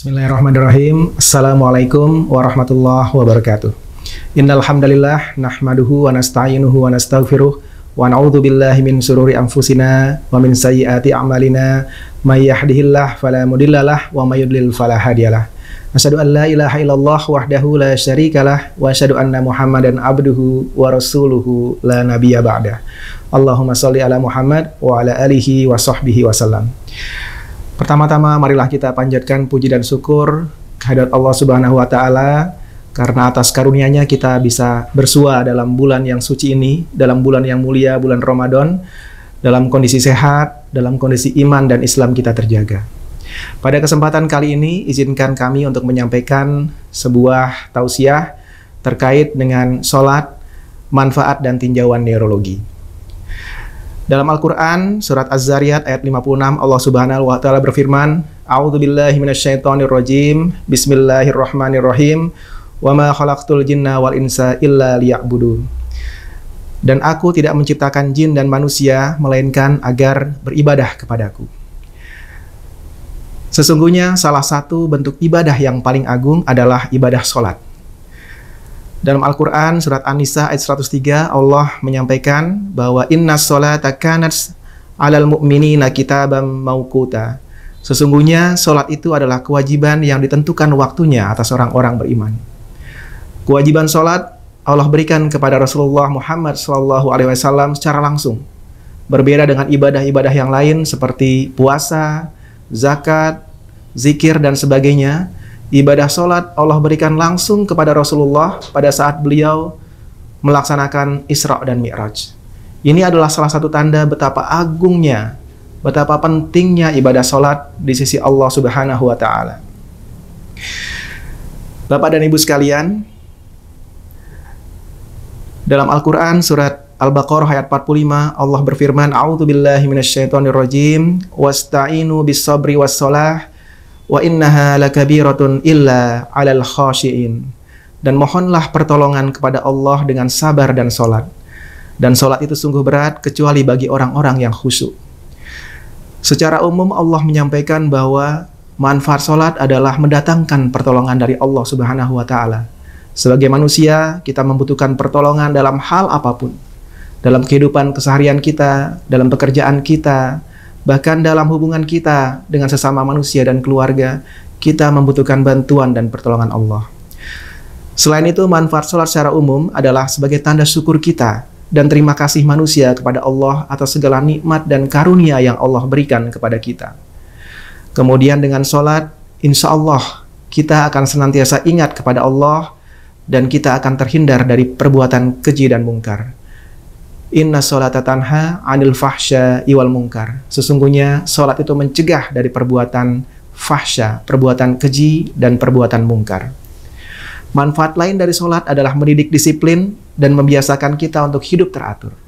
Bismillahirrahmanirrahim. Assalamualaikum warahmatullahi wabarakatuh. Innal hamdalillah nahmaduhu wa nasta'inuhu wa nastaghfiruh wa na'udzu billahi min sururi anfusina wa min sayyiati a'malina may yahdihillahu fala mudhillalah wa may yudlil fala hadiyalah. Asyhadu an la ilaha illallah wahdahu la syarikalah wa asyhadu anna Muhammadan abduhu wa rasuluhu la nabiyya ba'da. Allahumma shalli ala Muhammad wa ala alihi wa sahbihi wasallam. Pertama-tama marilah kita panjatkan puji dan syukur kehadirat Allah Subhanahu wa taala karena atas karunia-Nya kita bisa bersua dalam bulan yang suci ini, dalam bulan yang mulia, bulan Ramadan, dalam kondisi sehat, dalam kondisi iman dan Islam kita terjaga. Pada kesempatan kali ini izinkan kami untuk menyampaikan sebuah tausiah terkait dengan sholat, manfaat dan tinjauan neurologi. Dalam Al-Qur'an surat Az-Zariyat ayat 56 Allah Subhanahu wa taala berfirman, "A'udzubillahi minasyaitonirrajim. Bismillahirrahmanirrahim. Wa ma khalaqtul jinna wal insa illa liya'budun." Dan aku tidak menciptakan jin dan manusia melainkan agar beribadah kepadaku. Sesungguhnya salah satu bentuk ibadah yang paling agung adalah ibadah sholat. Dalam Al-Quran, surat An-Nisa ayat 103, Allah menyampaikan bahwa inna sholata kanat alal mu'minina kitabam maukuta. Sesungguhnya sholat itu adalah kewajiban yang ditentukan waktunya atas orang-orang beriman. Kewajiban sholat Allah berikan kepada Rasulullah Muhammad SAW secara langsung. Berbeda dengan ibadah-ibadah yang lain seperti puasa, zakat, zikir, dan sebagainya, Ibadah sholat Allah berikan langsung kepada Rasulullah pada saat beliau melaksanakan Isra dan Mi'raj. Ini adalah salah satu tanda betapa agungnya, betapa pentingnya ibadah sholat di sisi Allah Subhanahu wa Ta'ala. Bapak dan Ibu sekalian, dalam Al-Quran surat Al-Baqarah ayat 45 Allah berfirman A'udzu billahi wasta'inu bis sabri was salah wa innaha lakabiratun illa 'alal khashiin. Dan mohonlah pertolongan kepada Allah dengan sabar dan solat. Dan solat itu sungguh berat kecuali bagi orang-orang yang khusyuk. Secara umum Allah menyampaikan bahwa manfaat solat adalah mendatangkan pertolongan dari Allah Subhanahu wa taala. Sebagai manusia, kita membutuhkan pertolongan dalam hal apapun. Dalam kehidupan keseharian kita, dalam pekerjaan kita, Bahkan dalam hubungan kita dengan sesama manusia dan keluarga, kita membutuhkan bantuan dan pertolongan Allah. Selain itu, manfaat sholat secara umum adalah sebagai tanda syukur kita dan terima kasih manusia kepada Allah atas segala nikmat dan karunia yang Allah berikan kepada kita. Kemudian dengan sholat, insya Allah kita akan senantiasa ingat kepada Allah dan kita akan terhindar dari perbuatan keji dan mungkar. Inna sholata tanha anil fahsya iwal mungkar. Sesungguhnya sholat itu mencegah dari perbuatan fahsya, perbuatan keji, dan perbuatan mungkar. Manfaat lain dari sholat adalah mendidik disiplin dan membiasakan kita untuk hidup teratur.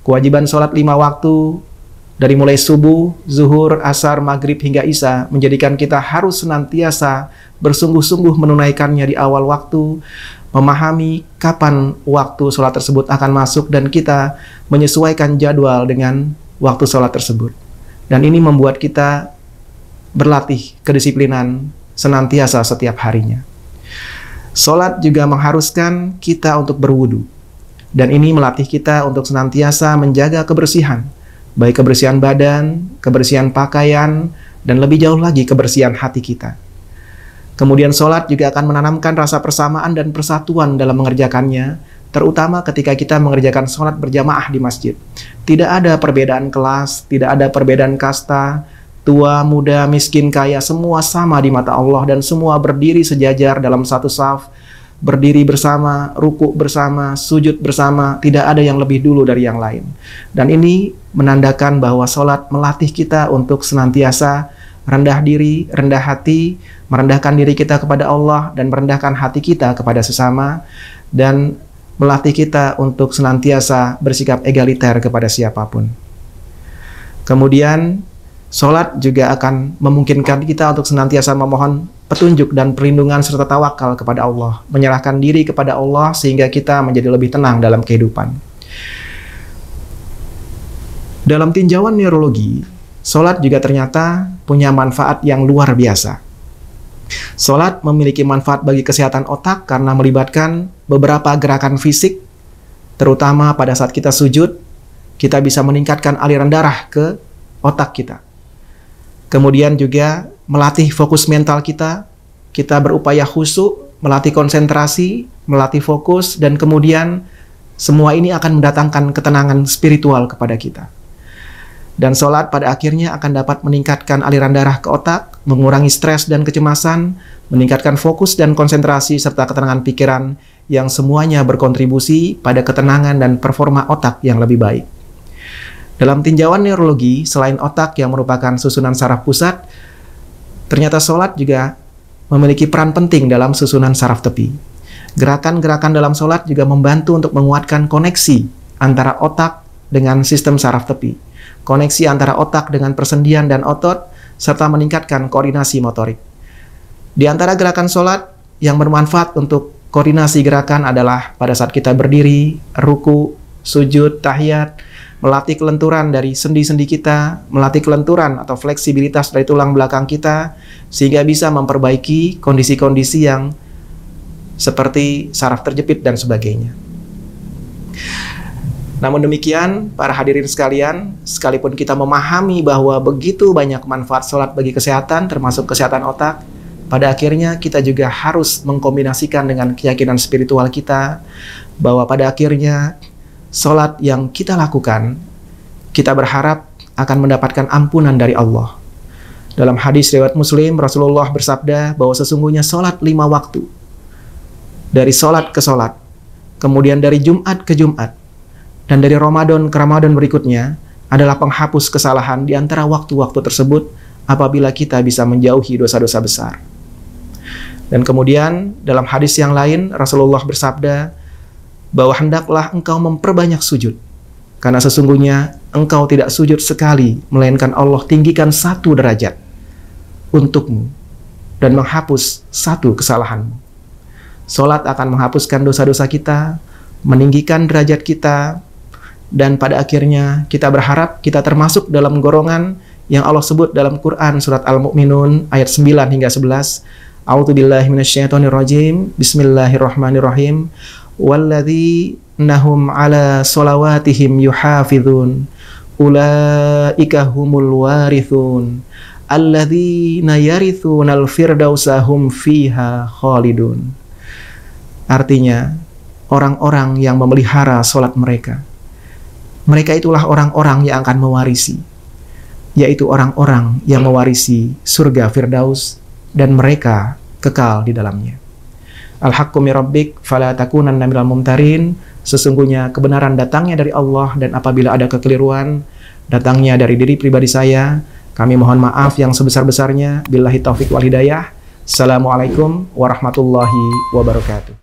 Kewajiban sholat lima waktu dari mulai subuh, zuhur, asar, maghrib, hingga isya menjadikan kita harus senantiasa bersungguh-sungguh menunaikannya di awal waktu memahami kapan waktu sholat tersebut akan masuk dan kita menyesuaikan jadwal dengan waktu sholat tersebut. Dan ini membuat kita berlatih kedisiplinan senantiasa setiap harinya. Sholat juga mengharuskan kita untuk berwudu. Dan ini melatih kita untuk senantiasa menjaga kebersihan, baik kebersihan badan, kebersihan pakaian, dan lebih jauh lagi kebersihan hati kita. Kemudian sholat juga akan menanamkan rasa persamaan dan persatuan dalam mengerjakannya, terutama ketika kita mengerjakan sholat berjamaah di masjid. Tidak ada perbedaan kelas, tidak ada perbedaan kasta, tua, muda, miskin, kaya, semua sama di mata Allah dan semua berdiri sejajar dalam satu saf, berdiri bersama, ruku bersama, sujud bersama, tidak ada yang lebih dulu dari yang lain. Dan ini menandakan bahwa sholat melatih kita untuk senantiasa rendah diri, rendah hati, merendahkan diri kita kepada Allah dan merendahkan hati kita kepada sesama dan melatih kita untuk senantiasa bersikap egaliter kepada siapapun. Kemudian Sholat juga akan memungkinkan kita untuk senantiasa memohon petunjuk dan perlindungan serta tawakal kepada Allah, menyerahkan diri kepada Allah sehingga kita menjadi lebih tenang dalam kehidupan. Dalam tinjauan neurologi, Solat juga ternyata punya manfaat yang luar biasa. Solat memiliki manfaat bagi kesehatan otak karena melibatkan beberapa gerakan fisik, terutama pada saat kita sujud, kita bisa meningkatkan aliran darah ke otak kita. Kemudian juga melatih fokus mental kita, kita berupaya khusyuk, melatih konsentrasi, melatih fokus, dan kemudian semua ini akan mendatangkan ketenangan spiritual kepada kita. Dan sholat pada akhirnya akan dapat meningkatkan aliran darah ke otak, mengurangi stres dan kecemasan, meningkatkan fokus dan konsentrasi serta ketenangan pikiran yang semuanya berkontribusi pada ketenangan dan performa otak yang lebih baik. Dalam tinjauan neurologi, selain otak yang merupakan susunan saraf pusat, ternyata sholat juga memiliki peran penting dalam susunan saraf tepi. Gerakan-gerakan dalam sholat juga membantu untuk menguatkan koneksi antara otak dengan sistem saraf tepi koneksi antara otak dengan persendian dan otot, serta meningkatkan koordinasi motorik. Di antara gerakan solat yang bermanfaat untuk koordinasi gerakan adalah pada saat kita berdiri, ruku, sujud, tahiyat, melatih kelenturan dari sendi-sendi kita, melatih kelenturan atau fleksibilitas dari tulang belakang kita, sehingga bisa memperbaiki kondisi-kondisi yang seperti saraf terjepit dan sebagainya. Namun demikian, para hadirin sekalian, sekalipun kita memahami bahwa begitu banyak manfaat sholat bagi kesehatan, termasuk kesehatan otak, pada akhirnya kita juga harus mengkombinasikan dengan keyakinan spiritual kita bahwa pada akhirnya sholat yang kita lakukan, kita berharap akan mendapatkan ampunan dari Allah. Dalam hadis riwayat Muslim, Rasulullah bersabda bahwa sesungguhnya sholat lima waktu. Dari sholat ke sholat, kemudian dari Jumat ke Jumat, dan dari Ramadan ke Ramadan berikutnya adalah penghapus kesalahan di antara waktu-waktu tersebut apabila kita bisa menjauhi dosa-dosa besar. Dan kemudian dalam hadis yang lain Rasulullah bersabda bahwa hendaklah engkau memperbanyak sujud karena sesungguhnya engkau tidak sujud sekali melainkan Allah tinggikan satu derajat untukmu dan menghapus satu kesalahanmu. Salat akan menghapuskan dosa-dosa kita, meninggikan derajat kita, dan pada akhirnya kita berharap kita termasuk dalam gorongan yang Allah sebut dalam Quran surat Al-Mu'minun ayat 9 hingga 11. A'udzubillahi minasyaitonirrajim. Bismillahirrahmanirrahim. nahum ala solawatihim yuhafizun. Ulaika humul warithun. Alladzina yarithunal firdausa hum fiha khalidun. Artinya, orang-orang yang memelihara salat mereka mereka itulah orang-orang yang akan mewarisi, yaitu orang-orang yang mewarisi surga Firdaus dan mereka kekal di dalamnya. Al-haqqu rabbik fala takunanna minal mumtarin. Sesungguhnya kebenaran datangnya dari Allah dan apabila ada kekeliruan datangnya dari diri pribadi saya, kami mohon maaf yang sebesar-besarnya. Billahi taufik wal hidayah. Assalamualaikum warahmatullahi wabarakatuh.